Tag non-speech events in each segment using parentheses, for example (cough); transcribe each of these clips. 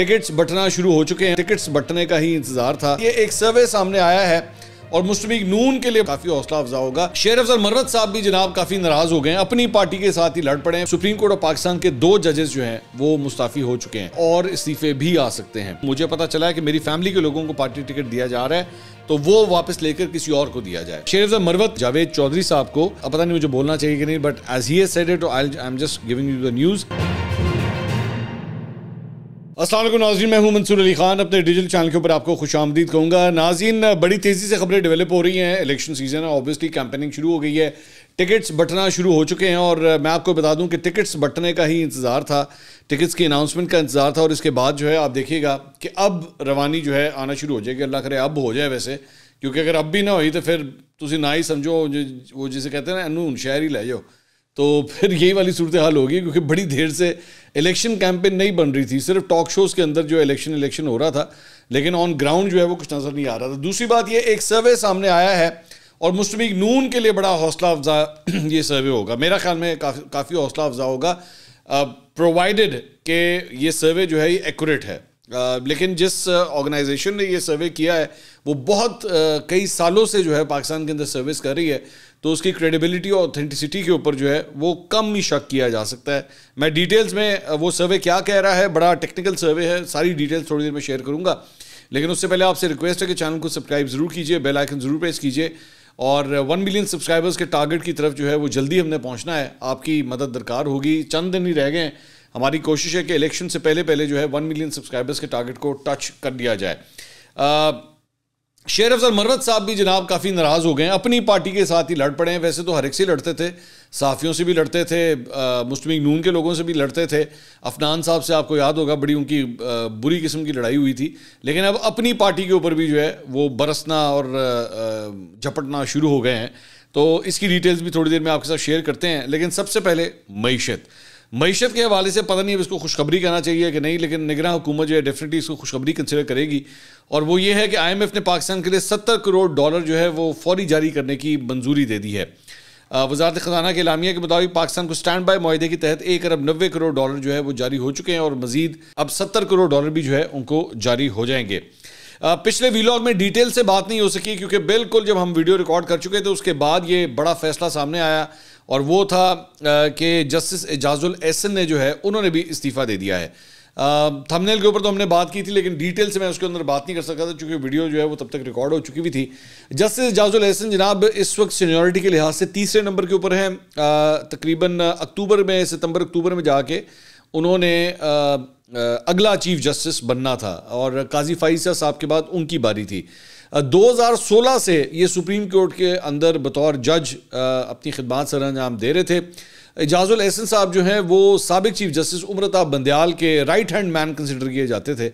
Tickets बटना शुरू हो चुके हैं टिकट्स बटने का ही इंतजार था ये एक सर्वे सामने आया है और मुस्लिम नून के लिए काफी हौसला अफजा होगा शेर अफजल मरत साहब भी जनाब काफी नाराज हो गए हैं अपनी पार्टी के साथ ही लड़ पड़े सुप्रीम कोर्ट ऑफ पाकिस्तान के दो जजेस जो हैं वो मुस्ताफी हो चुके हैं और इस्तीफे भी आ सकते हैं मुझे पता चला है कि मेरी फैमिली के लोगों को पार्टी टिकट दिया जा रहा है तो वो वापस लेकर किसी और को दिया जाए शेर अफजल मरवत जावेद चौधरी साहब को पता नहीं मुझे बोलना चाहिए कि नहीं बट एज ही न्यूज़ असल नाजीन मैं हूं मंसूर अली खान अपने डिजिटल चैनल के ऊपर आपको खुश आमदीद कहूँगा नाजीन बड़ी तेज़ी से खबरें डेवलप हो रही हैं इलेक्शन सीज़न है ऑब्वियसली कैंपेनिंग शुरू हो गई है टिकट्स बटना शुरू हो चुके हैं और मैं आपको बता दूं कि टिकट्स बटने का ही इंतज़ार था टिकट्स की अनाउंसमेंट का इंतज़ार था और इसके बाद जो है आप देखिएगा कि अब रवानी जो है आना शुरू हो जाएगी अल्लाह करे अब हो जाए वैसे क्योंकि अगर अब भी ना हुई तो फिर तुम ना ही समझो वो जिसे कहते हैं ना अनून ही ले जाओ तो फिर यही वाली सूरत हाल होगी क्योंकि बड़ी देर से इलेक्शन कैंपेन नहीं बन रही थी सिर्फ टॉक शोज के अंदर जो इलेक्शन इलेक्शन हो रहा था लेकिन ऑन ग्राउंड जो है वो कुछ नज़र नहीं आ रहा था दूसरी बात ये एक सर्वे सामने आया है और मुस्लिम नून के लिए बड़ा हौसला अफजा (clears throat) ये सर्वे होगा मेरा ख्याल में काफ़ी काफ़ी हौसला अफजा होगा प्रोवाइडेड के ये सर्वे जो है ये एक्यूरेट है लेकिन जिस ऑर्गेनाइजेशन ने ये सर्वे किया है वो बहुत कई सालों से जो है पाकिस्तान के अंदर सर्विस कर रही है तो उसकी क्रेडिबिलिटी और ऑथेंटिसिटी के ऊपर जो है वो कम ही शक किया जा सकता है मैं डिटेल्स में वो सर्वे क्या कह रहा है बड़ा टेक्निकल सर्वे है सारी डिटेल्स थोड़ी देर में शेयर करूँगा लेकिन उससे पहले आपसे रिक्वेस्ट है कि चैनल को सब्सक्राइब ज़रूर कीजिए बेल आइकन ज़रूर प्रेस कीजिए और वन मिलियन सब्सक्राइबर्स के टारगेट की तरफ जो है वो जल्दी हमने पहुँचना है आपकी मदद दरकार होगी चंद दिन ही रह गए हमारी कोशिश है कि इलेक्शन से पहले पहले जो है वन मिलियन सब्सक्राइबर्स के टारगेट को टच कर दिया जाए शेर अफजल मर्रत साहब भी जनाब काफ़ी नाराज़ हो गए हैं अपनी पार्टी के साथ ही लड़ पड़े हैं वैसे तो हर एक से लड़ते थे साफ़ियों से भी लड़ते थे मुस्लिम नून के लोगों से भी लड़ते थे अफनान साहब से आपको याद होगा बड़ी उनकी आ, बुरी किस्म की लड़ाई हुई थी लेकिन अब अपनी पार्टी के ऊपर भी जो है वो बरसना और झपटना शुरू हो गए हैं तो इसकी डिटेल्स भी थोड़ी देर में आपके साथ शेयर करते हैं लेकिन सबसे पहले मीशत मीशत के हवाले से पता नहीं अब इसको खुशखबरी कहना चाहिए कि नहीं लेकिन निगरान हुकूमत जो है डेफिनेटली इसको खुशखबरी कंसिडर करेगी और वो ये है कि आई एम एफ़ ने पाकिस्तान के लिए सत्तर करोड़ डॉलर जो है वो फौरी जारी करने की मंजूरी दे दी है वजारत खजाना के इलामिया के मुताबिक पाकिस्तान को स्टैंड बाई माहे के तहत एक अरब नबे करोड़ डॉलर जो है वो जारी हो चुके हैं और मजीद अब सत्तर करोड़ डॉलर भी जो है उनको जारी हो जाएंगे पिछले वीलॉग में डिटेल से बात नहीं हो सकी क्योंकि बिल्कुल जब हम वीडियो रिकॉर्ड कर चुके थे उसके बाद ये बड़ा फैसला सामने आया और वो था कि जस्टिस एजाजुल एहसन ने जो है उन्होंने भी इस्तीफ़ा दे दिया है थंबनेल के ऊपर तो हमने बात की थी लेकिन डिटेल से मैं उसके अंदर बात नहीं कर सका था क्योंकि वीडियो जो है वो तब तक रिकॉर्ड हो चुकी हुई थी जस्टिस एजाजुल एहसन जनाब इस वक्त सीनियरिटी के लिहाज से तीसरे नंबर के ऊपर हैं तकरीबन अक्टूबर में सितंबर अक्टूबर में जाके उन्होंने अगला चीफ जस्टिस बनना था और काजी फाइसा साहब के बाद उनकी बारी थी 2016 से ये सुप्रीम कोर्ट के अंदर बतौर जज अपनी खदमात सर अंजाम दे रहे थे एजाजुल एहसन साहब जो हैं वो सबक चीफ जस्टिस उम्रता बंदयाल के राइट हैंड मैन कंसिडर किए जाते थे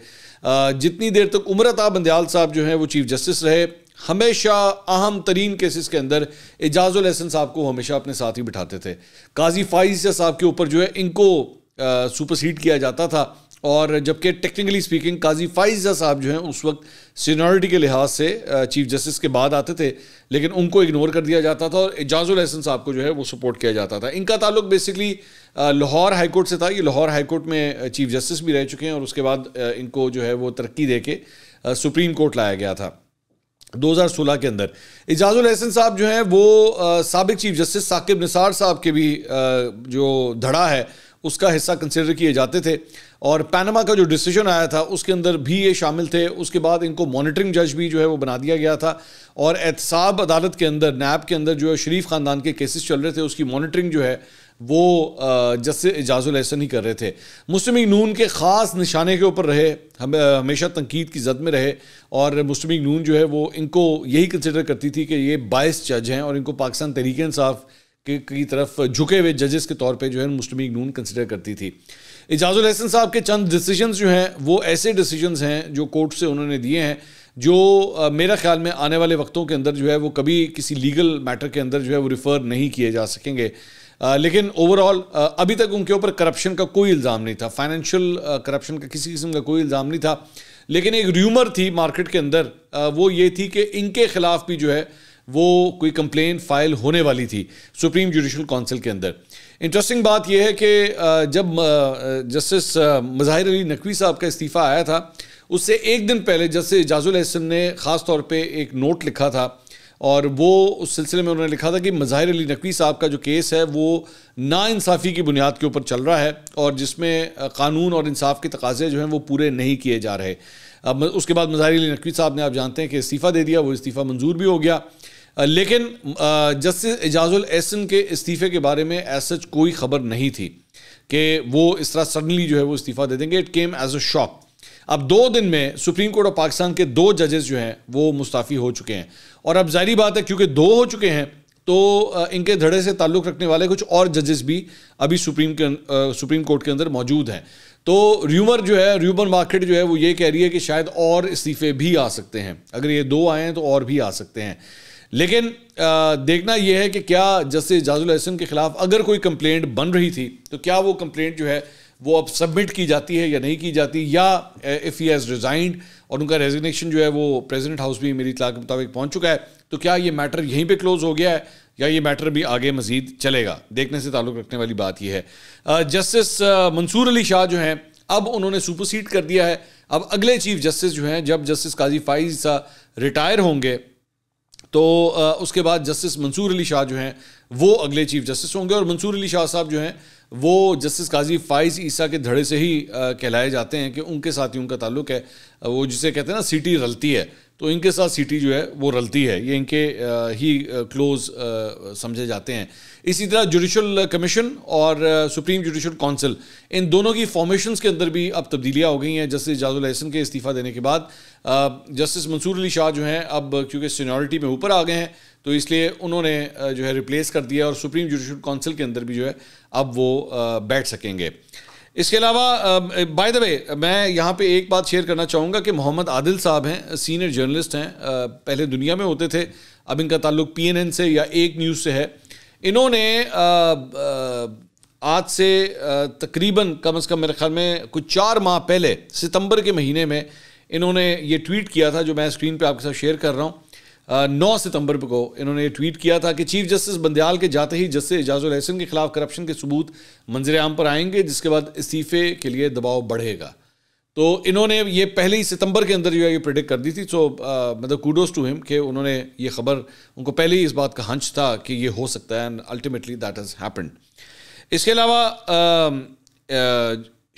जितनी देर तक उम्रता बंदयाल साहब जो हैं वो चीफ जस्टिस रहे हमेशा अहम तरीन केसेस के अंदर एजाजुल एहसन साहब को हमेशा अपने साथ ही बिठाते थे काजी फाइजिया साहब के ऊपर जो है इनको सुपरसीड किया जाता था और जबकि टेक्निकली स्पीकिंग काजी फाइजा साहब जो हैं उस वक्त सीनियरिटी के लिहाज से चीफ जस्टिस के बाद आते थे लेकिन उनको इग्नोर कर दिया जाता था और एजाजुल हसन साहब को जो है वो सपोर्ट किया जाता था इनका ताल्लुक बेसिकली लाहौर हाईकोर्ट से था ये लाहौर हाईकोर्ट में चीफ जस्टिस भी रह चुके हैं और उसके बाद इनको जो है वो तरक्की दे के सुप्रीम कोर्ट लाया गया था 2016 के अंदर एजाजुल हसन साहब जो हैं वो सबक चीफ जस्टिस साकिब निसार साहब के भी जो धड़ा है उसका हिस्सा कंसिडर किए जाते थे और पैनमा का जो डिसीजन आया था उसके अंदर भी ये शामिल थे उसके बाद इनको मॉनिटरिंग जज भी जो है वो बना दिया गया था और एहतसाब अदालत के अंदर नैब के अंदर जो है शरीफ ख़ानदान के केसेस चल रहे थे उसकी मॉनिटरिंग जो है वो जस एजाजुल एहसन ही कर रहे थे मुस्लिम नून के ख़ास निशाने के ऊपर रहे हम हमेशा तनकीद की जद में रहे और मुस्लिम नून जो है वो इनको यही कंसिडर करती थी कि ये बाईस जज हैं और इनको पाकिस्तान तहरीक की तरफ झुके हुए जजेस के तौर पे जो है मुस्लिम नून कंसिडर करती थी एजाज हसन साहब के चंद डिसीजंस जो हैं वो ऐसे डिसीजंस हैं जो कोर्ट से उन्होंने दिए हैं जो आ, मेरा ख्याल में आने वाले वक्तों के अंदर जो है वो कभी किसी लीगल मैटर के अंदर जो है वो रिफ़र नहीं किए जा सकेंगे आ, लेकिन ओवरऑल अभी तक उनके ऊपर करप्शन का कोई इल्ज़ाम नहीं था फाइनेंशियल करप्शन का किसी किस्म का कोई इल्ज़ाम नहीं था लेकिन एक र्यूमर थी मार्केट के अंदर आ, वो ये थी कि इनके खिलाफ भी जो है वो कोई कंप्लेन फाइल होने वाली थी सुप्रीम जुडिशल काउंसिल के अंदर इंटरेस्टिंग बात यह है कि जब जस्टिस मज़ाहिर अली नकवी साहब का इस्तीफ़ा आया था उससे एक दिन पहले जस्टिस एजाजुल अहसन ने ख़ास तौर पे एक नोट लिखा था और वो उस सिलसिले में उन्होंने लिखा था कि मज़ाहिर अली नकवी साहब का जो केस है वो नाानसाफ़ी की बुनियाद के ऊपर चल रहा है और जिसमें कानून और इंसाफ के तकाजे जो हैं वो पूरे नहीं किए जा रहे अब उसके बाद मज़ाहिर अली नकवी साहब ने आप जानते हैं कि इस्तीफ़ा दे दिया वो इस्तीफ़ा मंजूर भी हो गया लेकिन जस्टिस एजाजुल एहसन के इस्तीफे के बारे में एज सच कोई खबर नहीं थी कि वो इस तरह सडनली जो है वो इस्तीफ़ा दे देंगे it came as a shock अब दो दिन में सुप्रीम कोर्ट ऑफ पाकिस्तान के दो जजेस जो हैं वो मुस्ताफ़ी हो चुके हैं और अब जाहरी बात है क्योंकि दो हो चुके हैं तो इनके धड़े से ताल्लुक़ रखने वाले कुछ और जजेस भी अभी सुप्रीम के सुप्रीम कोर्ट के अंदर मौजूद हैं तो र्यूमर जो है र्यूमर मार्केट जो है वो ये कह रही है कि शायद और इस्तीफे भी आ सकते हैं अगर ये दो आए हैं तो और भी आ सकते हैं लेकिन आ, देखना यह है कि क्या जस्टिस जाजुल अहसन के ख़िलाफ़ अगर कोई कंप्लेंट बन रही थी तो क्या वो कंप्लेंट जो है वो अब सबमिट की जाती है या नहीं की जाती या इफ़ ही हैज़ रिज़ाइंड और उनका रेजिग्नेशन जो है वो प्रेसिडेंट हाउस भी मेरी इतला के मुताबिक पहुंच चुका है तो क्या ये मैटर यहीं पे क्लोज हो गया है या ये मैटर भी आगे मजीद चलेगा देखने से ताल्लुक़ रखने वाली बात यह है जस्टिस मंसूर अली शाह जो हैं अब उन्होंने सुपरसीड कर दिया है अब अगले चीफ जस्टिस जो हैं जब जस्टिस काजी फाइज रिटायर होंगे तो उसके बाद जस्टिस मंसूर अली शाह जो हैं वो अगले चीफ जस्टिस होंगे और मंसूर अली शाह साहब जो हैं वो जस्टिस काजी फ़ाइज़ ईसा के धड़े से ही कहलाए जाते हैं कि उनके साथ ही उनका ताल्लुक है वो जिसे कहते हैं ना सिटी रलती है तो इनके साथ सिटी जो है वो रलती है ये इनके ही क्लोज़ समझे जाते हैं इसी तरह जुडिशल कमीशन और सुप्रीम जुडिशल काउंसिल इन दोनों की फॉर्मेशन के अंदर भी अब तब्दीलियाँ हो गई हैं जस्टिस जाजुल एहसन के इस्तीफ़ा देने के बाद जस्टिस मंसूर अली शाह जो हैं अब क्योंकि सीनियरिटी में ऊपर आ गए हैं तो इसलिए उन्होंने uh, जो है रिप्लेस कर दिया और सुप्रीम जुडिशल काउंसिल के अंदर भी जो है अब वो uh, बैठ सकेंगे इसके अलावा बाय द वे मैं यहाँ पे एक बात शेयर करना चाहूँगा कि मोहम्मद आदिल साहब हैं सीनियर जर्नलिस्ट हैं uh, पहले दुनिया में होते थे अब इनका ताल्लुक पीएनएन से या एक न्यूज़ से है इन्होंने आज से तकरीबन कम अज़ कम मेरे ख्याल में कुछ चार माह पहले सितंबर के महीने में इन्होंने ये ट्वीट किया था जो मैं स्क्रीन पे आपके साथ शेयर कर रहा हूँ नौ सितंबर को इन्होंने ये ट्वीट किया था कि चीफ जस्टिस बंदयाल के जाते ही जस्टिस एजाजुल हसन के खिलाफ करप्शन के सबूत मंजर आम पर आएंगे जिसके बाद इस्तीफे के लिए दबाव बढ़ेगा तो इन्होंने ये पहले ही सितंबर के अंदर जो है ये प्रिडिक्ट कर दी थी सो uh, मतलब कूडोज टू हिम कि उन्होंने ये खबर उनको पहले ही इस बात का हंच था कि ये हो सकता है and ultimately that has happen इसके अलावा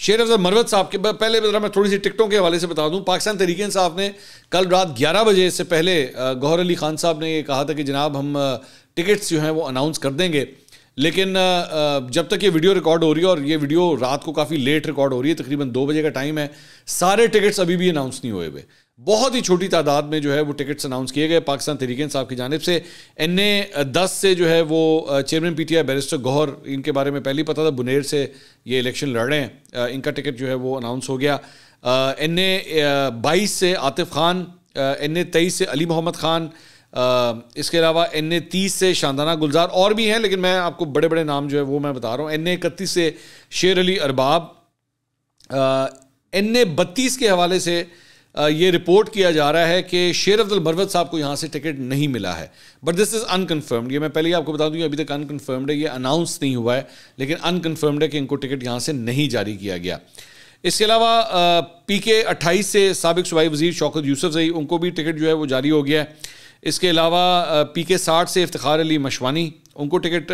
शेर अफजर मरवत साहब के पहले जरा मैं थोड़ी सी टिकटों के हवाले से बता दूं पाकिस्तान तरीके साहब ने कल रात 11 बजे से पहले uh, गौहर अली खान साहब ने ये कहा था कि जनाब हम टिकट्स uh, जो हैं वो अनाउंस कर देंगे लेकिन जब तक ये वीडियो रिकॉर्ड हो रही है और ये वीडियो रात को काफ़ी लेट रिकॉर्ड हो रही है तकरीबन दो बजे का टाइम है सारे टिकट्स अभी भी अनाउंस नहीं हुए हुए बहुत ही छोटी तादाद में जो है वो टिकट्स अनाउंस किए गए पाकिस्तान तरीके साहब की जानब से एन ए दस से जो है वो chairman P T I barrister Gohar इनके बारे में पहले ही पता था बुनेर से ये इलेक्शन लड़ रहे हैं इनका टिकट जो है वो अनाउंस हो गया एन ए बाईस से आतिफ खान एन ए तेईस से अली मोहम्मद खान इसके अलावा एन ए तीस से शानदाना गुलजार और भी हैं लेकिन मैं आपको बड़े बड़े नाम जो है वो मैं बता रहा हूँ एन ए इकतीस से शेर अली अरबाब एन ए बत्तीस के हवाले से ये रिपोर्ट किया जा रहा है कि शेर अब्दुल मरवत साहब को यहाँ से टिकट नहीं मिला है बट दिस इज़ अनकन्फर्म्ड ये मैं पहले ही आपको बता दूँ अभी तक अनकन्फर्म्ड है ये अनाउंस नहीं हुआ है लेकिन अनकन्फर्म्ड है कि इनको टिकट यहाँ से नहीं जारी किया गया इसके अलावा पी के अट्ठाईस से सबक सूबाई वजीर शौकत यूसफ जई उनको भी टिकट जो है वो जारी हो गया है इसके अलावा पी के साठ से इफ्तार अली मशवानी उनको टिकट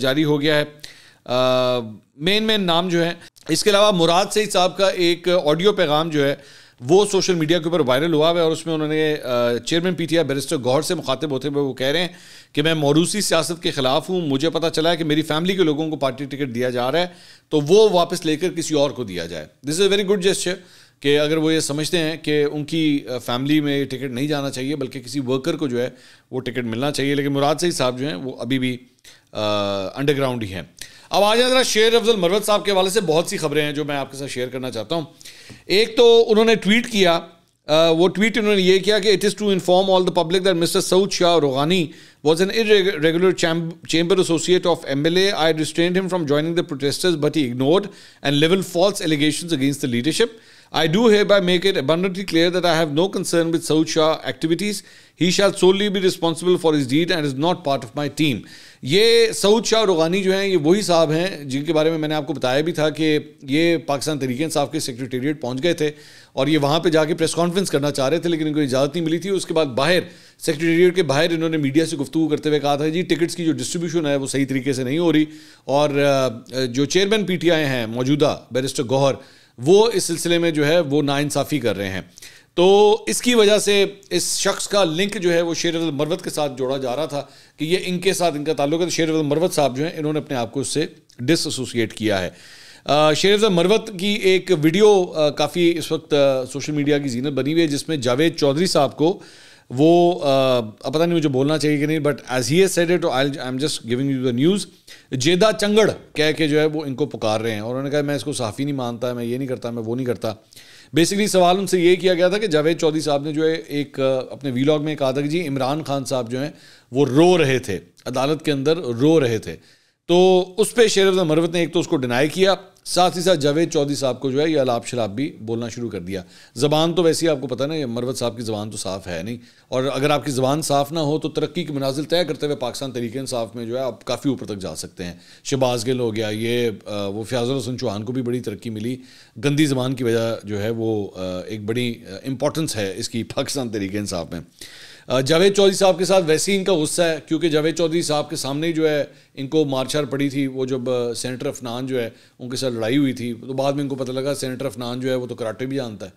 जारी हो गया है मेन मेन नाम जो है इसके अलावा मुराद सईद साहब का एक ऑडियो पैगाम जो है वो सोशल मीडिया के ऊपर वायरल हुआ है और उसमें उन्होंने chairman P T I barrister Gohar से मुखातिब होते हुए वो कह रहे हैं कि मैं मौरूसी सियासत के ख़िलाफ़ हूँ मुझे पता चला है कि मेरी फैमिली के लोगों को पार्टी टिकट दिया जा रहा है तो वो वापस लेकर किसी और को दिया जाए this is very good gesture कि अगर वो ये समझते हैं कि उनकी फैमिली में टिकट नहीं जाना चाहिए बल्कि किसी वर्कर को जो है वो टिकट मिलना चाहिए लेकिन मुराद सही साहब जो हैं वो अभी भी अंडरग्राउंड ही हैं अब आ जाए जरा शेर अफजल मरवत साहब के हवाले से बहुत सी खबरें हैं जो मैं आपके साथ शेयर करना चाहता हूँ एक तो उन्होंने ट्वीट किया Uh, वो ट्वीट उन्होंने ये किया कि it is to inform all the public that mister Saud Shah Rogani was an regular chamber associate of M L A I restrained him from joining the protesters but he ignored and level false allegation against the leadership I do hereby make it abundantly clear that I have no concern with Saud Shah activities. He shall solely be responsible for his deed and is not part of my team. ये सऊद शाह रोगानी जो हैं ये वही साहब हैं जिनके बारे में मैंने आपको बताया भी था कि ये पाकिस्तान तरीके साहब के सेक्रेटेरिएट पहुंच गए थे और ये वहाँ पे जाके प्रेस कॉन्फ्रेंस करना चाह रहे थे लेकिन इनको इजाज़त नहीं मिली थी उसके बाद बाहर सेक्रेटेरिएट के बाहर इन्होंने मीडिया से गुफ्तु करते हुए कहा था जी टिकट्स की जो डिस्ट्रीब्यूशन है वो सही तरीके से नहीं हो रही और जो चेयरमैन पी टी आई हैं मौजूदा बैरिस्टर गौहर वो इस सिलसिले में जो है वो नाइंसाफ़ी कर रहे हैं तो इसकी वजह से इस शख्स का लिंक जो है वो शेर मरवत के साथ जोड़ा जा रहा था कि ये इनके साथ इनका ताल्लुक है तो शेर मरवत साहब जो है इन्होंने अपने आप को उससे डिसोसिएट किया है शेर मरवत की एक वीडियो काफ़ी इस वक्त सोशल मीडिया की जीनत बनी हुई है जिसमें जावेद चौधरी साहब को वो आ, पता नहीं मुझे बोलना चाहिए कि नहीं but as he said it I I am just giving you the news जेदा चंगड़ कह के जो है वो इनको पुकार रहे हैं और उन्होंने कहा मैं इसको साफ़ी नहीं मानता मैं ये नहीं करता मैं वो नहीं करता बेसिकली सवाल उनसे ये किया गया था कि जावेद चौधरी साहब ने जो है एक अपने वीलॉग में कहा था कि जी इमरान खान साहब जो हैं वो रो रहे थे अदालत के अंदर रो रहे थे तो उस पर शेर मरवत ने एक तो उसको डिनाई किया साथ ही साथ जावेद चौधरी साहब को जो है ये अलाप शराब भी बोलना शुरू कर दिया ज़बान तो वैसे ही आपको पता ना मरवत साहब की ज़बान तो साफ़ है नहीं और अगर आपकी ज़बान साफ़ ना हो तो तरक्की के मनाजिल तय करते हुए पाकिस्तान तरीके इंसाफ में जो है आप काफ़ी ऊपर तक जा सकते हैं शबाज गिल हो गया ये वो फ्याज़ल हसन चौहान को भी बड़ी तरक्की मिली गंदी ज़बान की वजह जो है वो एक बड़ी इंपॉर्टेंस है इसकी पाकिस्तान तरीके इंसाफ में जावेद चौधरी साहब के साथ वैसे ही इनका गुस्सा है क्योंकि जावेद चौधरी साहब के सामने ही जो है इनको मारछार पड़ी थी वो जब सेंटर अफनान जो है उनके साथ लड़ाई हुई थी तो बाद में इनको पता लगा सेंटर अफनान जो है वो तो कराटे भी जानता है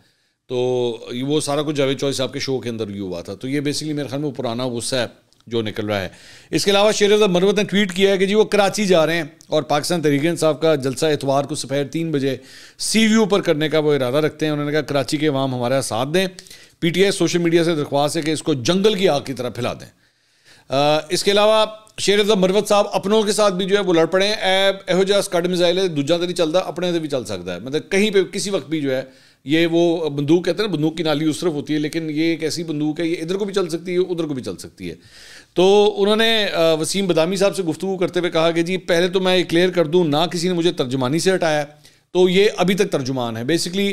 तो वो सारा कुछ जावेद चौधरी साहब के शो के अंदर भी हुआ था तो ये बेसिकली मेरे ख्याल में पुराना गुस्सा है जो निकल रहा है इसके अलावा शेर मरवत ने ट्वीट किया है कि जी वो कराची जा रहे हैं और पाकिस्तान तरीके साहब का जलसा एतवार को सफेद तीन बजे सी व्यू पर करने का वो इरादा रखते हैं उन्होंने कहा कराची के वाम हमारा साथ दें पीटीआई सोशल मीडिया से दरख्वास्त है कि इसको जंगल की आग की तरह फैला दें इसके अलावा शेर अफजा मरवत साहब अपनों के साथ भी जो है वो लड़ पड़े यहो यहोजा स्कड मिजाइल है दूजा तो नहीं चलता अपने से भी चल सकता है मतलब कहीं पे किसी वक्त भी जो है ये वो बंदूक कहते हैं ना बंदूक की नाली उस तरफ होती है लेकिन ये एक ऐसी बंदूक है ये इधर को भी चल सकती है उधर को भी चल सकती है तो उन्होंने वसीम बदामी साहब से गुफ्तु करते हुए कहा कि जी पहले तो मैं क्लियर कर दूँ ना किसी ने मुझे तर्जुमानी से हटाया तो ये अभी तक तर्जुमान है बेसिकली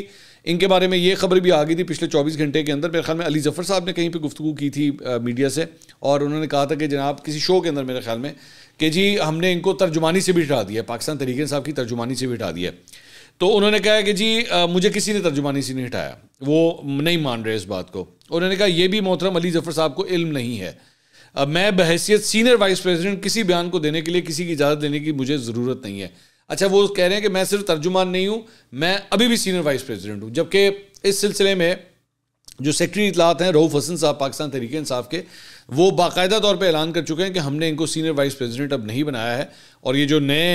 इनके बारे में ये खबर भी आ गई थी पिछले 24 घंटे के अंदर मेरे ख्याल में अली जफ़र साहब ने कहीं पे गुफ्तु की थी मीडिया से और उन्होंने कहा था कि जनाब किसी शो के अंदर मेरे ख्याल में कि जी हमने इनको तर्जुमानी से भी हटा दिया पाकिस्तान तरीके साहब की तर्जुमानी से भी हटा दिया तो उन्होंने कहा कि जी आ, मुझे किसी ने तर्जुमानी से नहीं हटाया वो नहीं मान रहे इस बात को उन्होंने कहा यह भी मोहतरम अली जफ़र साहब को इल्म नहीं है मैं बहसीत सीनियर वाइस प्रेसिडेंट किसी बयान को देने के लिए किसी की इजाज़त देने की मुझे ज़रूरत नहीं है अच्छा वो कह रहे हैं कि मैं सिर्फ तर्जुमान नहीं हूँ मैं अभी भी सीनियर वाइस प्रेसिडेंट हूँ जबकि इस सिलसिले में जो सेक्रेटरी इतलात हैं रऊफ़ हसन साहब पाकिस्तान तरीके इंसाफ के वो बाकायदा तौर पे ऐलान कर चुके हैं कि हमने इनको सीनियर वाइस प्रेसिडेंट अब नहीं बनाया है और ये जो नए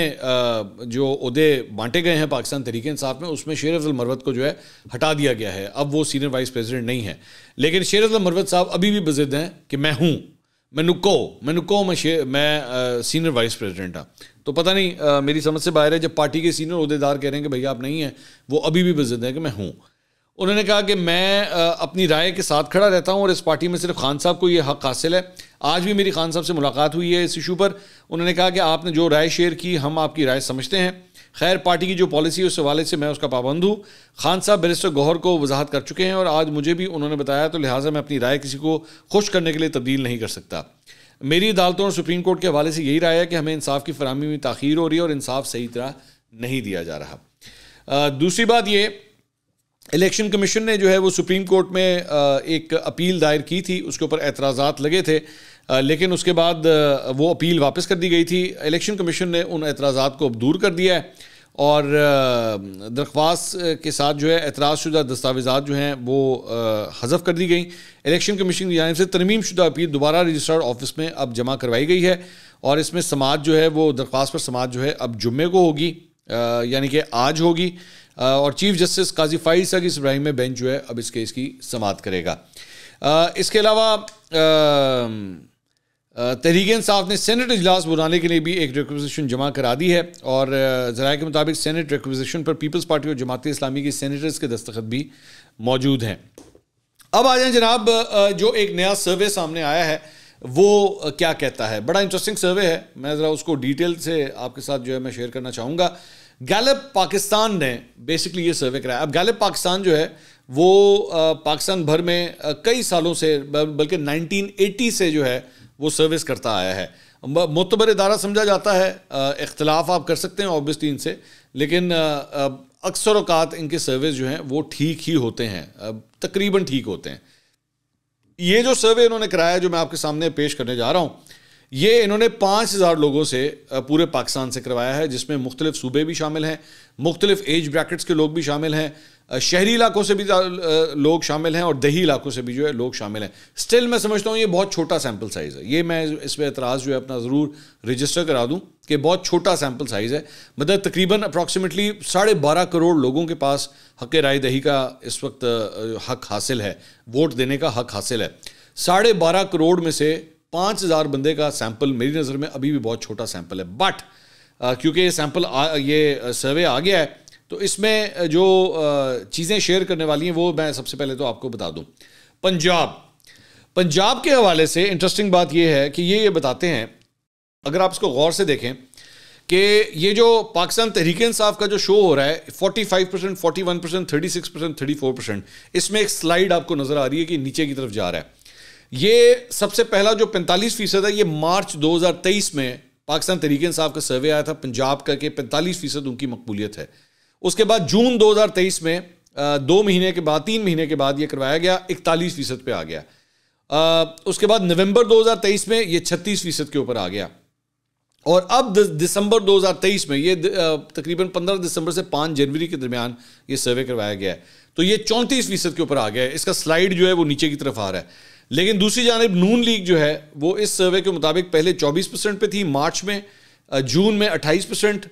जो अहदे बांटे गए हैं पाकिस्तान तरीके इंसाफ में उसमें शेर अफजल मरवत को जो है हटा दिया गया है अब वो सीनियर वाइस प्रेसिडेंट नहीं है लेकिन शेर अफजल मरवत साहब अभी भी बजिद हैं कि मैं हूँ मैं नुको मैं नुको मैं मैं सीनियर वाइस प्रेजिडेंट हूँ तो पता नहीं आ, मेरी समझ से बाहर है जब पार्टी के सीनियर अहदेदार कह रहे हैं कि भैया आप नहीं हैं वो अभी भी बजिद हैं कि मैं हूँ उन्होंने कहा कि मैं आ, अपनी राय के साथ खड़ा रहता हूँ और इस पार्टी में सिर्फ खान साहब को ये हक हासिल है आज भी मेरी खान साहब से मुलाकात हुई है इस इशू पर उन्होंने कहा कि आपने जो राय शेयर की हम आपकी राय समझते हैं खैर पार्टी की जो पॉलिसी है उस हवाले से मैं उसका पाबंद हूँ खान साहब बैरिस्टर गौहर को वजाहत कर चुके हैं और आज मुझे भी उन्होंने बताया तो लिहाजा मैं अपनी राय किसी को खुश करने के लिए तब्दील नहीं कर सकता मेरी अदालतों और सुप्रीम कोर्ट के हवाले से यही राय है कि हमें इंसाफ की फरहमी में तखीर हो रही है और इंसाफ सही तरह नहीं दिया जा रहा दूसरी बात ये इलेक्शन कमीशन ने जो है वो सुप्रीम कोर्ट में एक अपील दायर की थी उसके ऊपर एतराज़ात लगे थे लेकिन उसके बाद वो अपील वापस कर दी गई थी इलेक्शन कमीशन ने उन एतराज़ात को अब दूर कर दिया है और दरख्वास के साथ जो है एतराज़ शुदा दस्तावेज़ा जो हैं वो हजफ कर दी गई इलेक्शन कमीशन की जानब से तरमीम शुदा अपील दोबारा रजिस्टर्ड ऑफिस में अब जमा करवाई गई है और इसमें समाज जो है वो दरख्वास्त पर समाज जो है अब जुम्मे को होगी यानी कि आज होगी और चीफ जस्टिस काजी फाइल सग इब्राहिम में बेंच जो है अब इस केस की समात करेगा इसके अलावा तहरीक इंसाफ ने सेनेट इजलास बुलाने के लिए भी एक रिकोजेशन जमा करा दी है और ज़रा के मुताबिक सेनेट रिकोजेशन पर पीपल्स पार्टी और जमात इस्लामी के सेनेटर्स के दस्तखत भी मौजूद हैं अब आ जाए जनाब जो एक नया सर्वे सामने आया है वो क्या कहता है बड़ा इंटरेस्टिंग सर्वे है मैं ज़रा उसको डिटेल से आपके साथ जो है मैं शेयर करना चाहूँगा गैलब पाकिस्तान ने बेसिकली ये सर्वे कराया अब गैलब पाकिस्तान जो है वो पाकिस्तान भर में कई सालों से बल्कि 1980 से जो है वो सर्विस करता आया है मतबर इदारा समझा जाता है इख्तलाफ आप कर सकते हैं ऑब्वियसली इनसे लेकिन अक्सर अवकात इनके सर्विस जो हैं वो ठीक ही होते हैं तकरीबन ठीक होते हैं ये जो सर्वे इन्होंने कराया जो मैं आपके सामने पेश करने जा रहा हूँ ये इन्होंने पाँच हज़ार लोगों से पूरे पाकिस्तान से करवाया है जिसमें मुख्तलिफ सूबे भी शामिल हैं मुख्तलिफ एज ब्रैकेट्स के लोग भी शामिल हैं शहरी इलाकों से भी लोग शामिल हैं और दही इलाकों से भी जो है लोग शामिल हैं स्टिल मैं समझता हूँ ये बहुत छोटा सैम्पल साइज़ है ये मैं इस पर एतराज़ जो है अपना ज़रूर रजिस्टर करा दूँ कि बहुत छोटा सैम्पल साइज़ है मतलब तकरीबन अप्रॉक्सीमेटली साढ़े बारह करोड़ लोगों के पास हक राय दही का इस वक्त हक हासिल है वोट देने का हक हासिल है साढ़े बारह करोड़ में से पाँच हज़ार बंदे का सैंपल मेरी नज़र में अभी भी बहुत छोटा सैंपल है बट uh, क्योंकि ये सैंपल आ, ये uh, सर्वे आ गया है तो इसमें uh, जो चीज़ें शेयर करने वाली हैं वो मैं सबसे पहले तो आपको बता दूँ पंजाब पंजाब के हवाले से इंटरेस्टिंग बात यह है कि ये ये बताते हैं अगर आप इसको गौर से देखें कि ये जो पाकिस्तान तहरीक इंसाफ का जो शो हो रहा है 45 percent forty one percent thirty six percent thirty four percent इसमें एक स्लाइड आपको नज़र आ रही है कि नीचे की तरफ जा रहा है ये सबसे पहला जो 45 फीसद है ये मार्च 2023 में पाकिस्तान तरीके इंसाफ का सर्वे आया था पंजाब का के 45 फीसद उनकी मकबूलियत है उसके बाद जून 2023 में दो महीने के बाद तीन महीने के बाद ये करवाया गया इकतालीस फीसद पर आ गया उसके बाद नवंबर 2023 में ये 36 फीसद के ऊपर आ गया और अब दिसंबर 2023 में ये तकरीबन 15 दिसंबर से 5 जनवरी के दरमियान ये सर्वे करवाया गया है तो ये 34 फीसद के ऊपर आ गया है इसका स्लाइड जो है वो नीचे की तरफ आ रहा है लेकिन दूसरी जानब नून लीग जो है वो इस सर्वे के मुताबिक पहले 24 परसेंट पर थी मार्च में जून में 28 परसेंट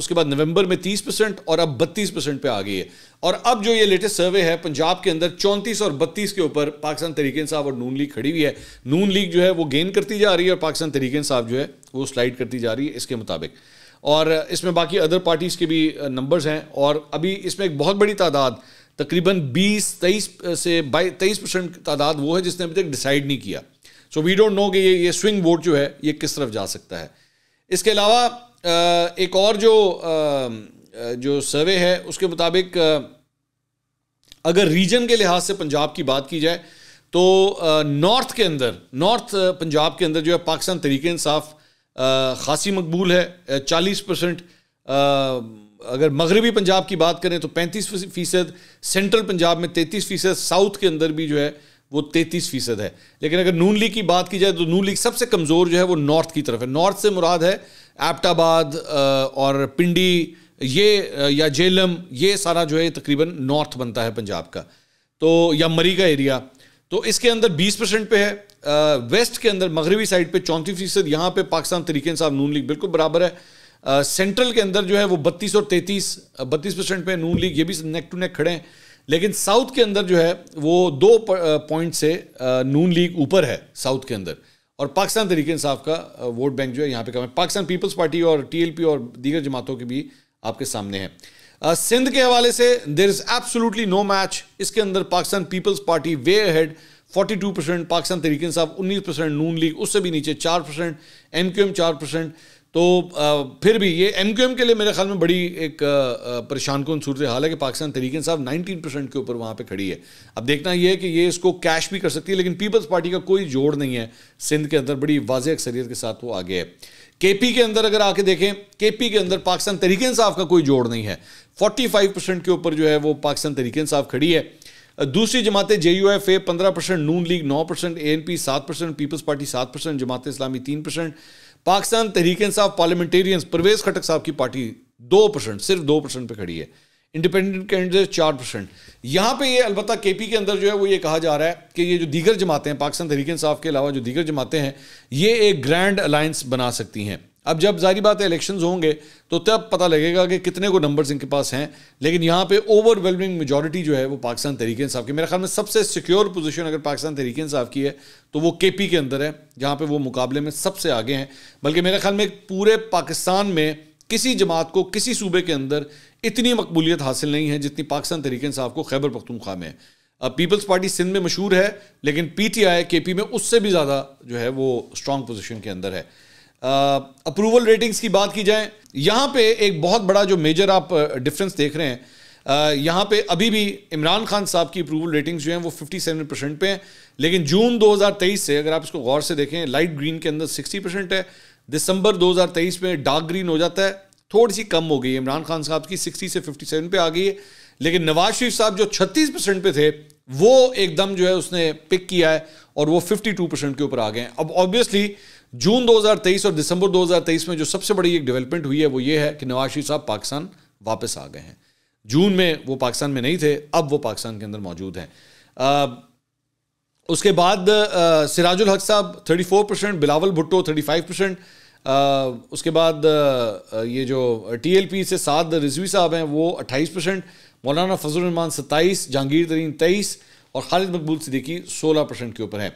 उसके बाद नवंबर में 30 परसेंट और अब 32 परसेंट पर आ गई है और अब जो ये लेटेस्ट सर्वे है पंजाब के अंदर 34 और 32 के ऊपर पाकिस्तान तरीके साहब और नून लीग खड़ी हुई है नून लीग जो है वो गेन करती जा रही है और पाकिस्तान तरीके साहब जो है वो स्लाइड करती जा रही है इसके मुताबिक और इसमें बाकी अदर पार्टीज़ के भी नंबर्स हैं और अभी इसमें एक बहुत बड़ी तादाद तकरीबन 20 23 से बाई तेईस परसेंट तादाद वो है जिसने अभी तक डिसाइड नहीं किया सो वी डोंट नो कि ये ये स्विंग वोट जो है ये किस तरफ जा सकता है इसके अलावा एक और जो जो सर्वे है उसके मुताबिक अगर रीजन के लिहाज से पंजाब की बात की जाए तो नॉर्थ के अंदर नॉर्थ पंजाब के अंदर जो है पाकिस्तान तरीके इंसाफ खासी मकबूल है चालीस परसेंट अगर मगरबी पंजाब की बात करें तो 35 फ़ीसद सेंट्रल पंजाब में 33 फ़ीसद साउथ के अंदर भी जो है वो 33 फ़ीसद है लेकिन अगर नून लीग की बात की जाए तो नून लीग सबसे कमज़ोर जो है वो नॉर्थ की तरफ है नॉर्थ से मुराद है एप्टाबाद और पिंडी ये या जेलम ये सारा जो है तकरीबन नॉर्थ बनता है पंजाब का तो या मरी का एरिया तो इसके अंदर 20 परसेंट पे है वेस्ट के अंदर मगरबी साइड पे चौंतीस फीसद यहाँ पे पाकिस्तान तरीके साहब नून लीग बिल्कुल बराबर है सेंट्रल के अंदर जो है वो बत्तीस और तैतीस बत्तीस परसेंट पे नून लीग ये भी नेक टू नेक खड़े हैं लेकिन साउथ के अंदर जो है वो दो पॉइंट से नून लीग ऊपर है साउथ के अंदर और पाकिस्तान तरीके इंसाफ का वोट बैंक जो है यहाँ पे कम है पाकिस्तान पीपल्स पार्टी और टीएलपी और दीगर जमातों के भी आपके सामने है सिंध के हवाले से there is absolutely no match इसके अंदर Pakistan Peoples Party way ahead 42 percent Pakistan Tehreek Insaf 19 percent Noon league उससे भी नीचे 4 परसेंट एम क्यू एम चार परसेंट तो फिर भी ये एम क्यू एम के लिए मेरे ख्याल में बड़ी एक परेशान कौन सूरत हाल है कि पाकिस्तान तरीके साहब नाइनटीन परसेंट के ऊपर वहाँ पर खड़ी है अब देखना यह है कि ये इसको कैश भी कर सकती है लेकिन पीपल्स पार्टी का कोई जोड़ नहीं है सिंध के अंदर बड़ी वाज अक्सरीत के साथ वो आगे है के पी के अंदर अगर आके देखें के पी के अंदर पाकिस्तान तरीके इंसाफ का कोई जोड़ नहीं है फोर्टी फाइव परसेंट के ऊपर जो है वो पाकिस्तान तरीके साफ खड़ी है दूसरी जमातें जे यू एफ ए पंद्रह परसेंट नून लीग नौ परसेंट ए एन पी सात परसेंट पीपल्स पार्टी सात परसेंट जमात इस्लामी तीन परसेंट पाकिस्तान तहरीक इंसाफ पार्लियामेंटेरियंस परवेज खटक साहब की पार्टी दो परसेंट सिर्फ दो परसेंट पर खड़ी है इंडिपेंडेंट कैंडिडेट चार परसेंट यहाँ पर यह अलबत्त के पी के अंदर जो है वो ये कहा जा रहा है कि ये जो दीगर जमातें हैं पाकिस्तान तहरीक इंसाफ के अलावा जो दीगर जमातें हैं ये एक ग्रैंड अलायंस बना सकती हैं अब जब जारी बात है इलेक्शंस होंगे तो तब पता लगेगा कि कितने को नंबर्स इनके पास हैं लेकिन यहाँ पे ओवरवेलमिंग मेजॉरिटी जो है वो पाकिस्तान तरीके इंसाफ की मेरे ख्याल में सबसे सिक्योर पोजीशन अगर पाकिस्तान तहरीक इंसाफ की है तो वो के पी के अंदर है जहाँ पर वो मुकाबले में सबसे आगे हैं बल्कि मेरे ख्याल में पूरे पाकिस्तान में किसी जमात को किसी सूबे के अंदर इतनी मकबूलियत हासिल नहीं है जितनी पाकिस्तान तरीके इंसाफ को खैबर पख्तूनख्वा में है अब पीपल्स पार्टी सिंध में मशहूर है लेकिन पी टी आई के पी में उससे भी ज़्यादा जो है वो स्ट्रांग पोजिशन के अंदर है अप्रूवल रेटिंग्स की बात की जाए यहाँ पे एक बहुत बड़ा जो मेजर आप डिफरेंस देख रहे हैं यहाँ पे अभी भी इमरान खान साहब की अप्रूवल रेटिंग्स जो हैं वो 57 परसेंट पे हैं लेकिन जून 2023 से अगर आप इसको गौर से देखें लाइट ग्रीन के अंदर 60 परसेंट है दिसंबर 2023 में डार्क ग्रीन हो जाता है थोड़ी सी कम हो गई इमरान खान साहब की 60 से 57 पे आ गई है लेकिन नवाज शरीफ साहब जो 36 परसेंट पे थे वो एकदम जो है उसने पिक किया है और वो 52 परसेंट के ऊपर आ गए हैं अब ऑब्वियसली जून 2023 और दिसंबर 2023 में जो सबसे बड़ी एक डेवलपमेंट हुई है वो ये है कि नवाज शरीफ साहब पाकिस्तान वापस आ गए हैं जून में वो पाकिस्तान में नहीं थे अब वो पाकिस्तान के अंदर मौजूद हैं उसके बाद सिराजुल हक साहब 34 परसेंट बिलावल भुट्टो 35 परसेंट उसके बाद आ, ये जो टीएलपी से सात रिजवी साहब हैं वो 28 परसेंट मौलाना फजल रमान सत्ताईस जहांगीर तरीन तेईस और खालिद मकबूल सिद्दीकी सोलह परसेंट के ऊपर है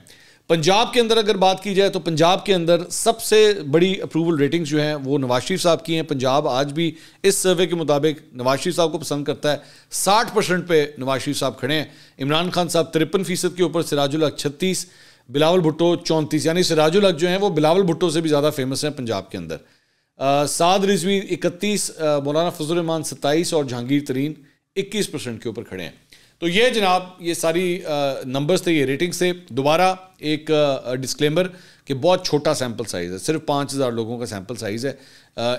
पंजाब के अंदर अगर बात की जाए तो पंजाब के अंदर सबसे बड़ी अप्रूवल रेटिंग्स जो हैं वो नवाज शरीफ साहब की हैं पंजाब आज भी इस सर्वे के मुताबिक नवाज शरीफ साहब को पसंद करता है साठ परसेंट पर नवाज शरीफ साहब खड़े हैं इमरान खान साहब तिरपन फीसद के ऊपर सिराजुल हक छत्तीस बिलावल भुट्टो चौंतीस यानी सिराजुल हक जो हैं वो बिलावल भुट्टो से भी ज़्यादा फेमस हैं पंजाब के अंदर साद रिजवी इकतीस मौलाना फजलरहमान सत्ताईस और जहांगीर तरीन इक्कीस परसेंट के ऊपर खड़े हैं तो ये जनाब ये सारी नंबर्स थे ये रेटिंग से दोबारा एक डिस्क्लेमर कि बहुत छोटा सैम्पल साइज़ है सिर्फ पाँच हज़ार लोगों का सैम्पल साइज़ है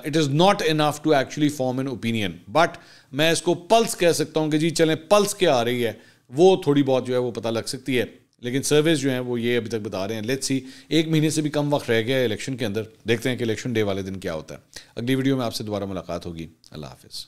it is not enough to actually form an opinion but मैं इसको पल्स कह सकता हूँ कि जी चलें पल्स क्या आ रही है वो थोड़ी बहुत जो है वो पता लग सकती है लेकिन सर्वेज जो हैं वो ये अभी तक बता रहे हैं लेट्स सी एक महीने से भी कम वक्त रह गया है इलेक्शन के अंदर देखते हैं कि इलेक्शन डे वाले दिन क्या होता है अगली वीडियो में आपसे दोबारा मुलाकात होगी अल्लाह हाफिज़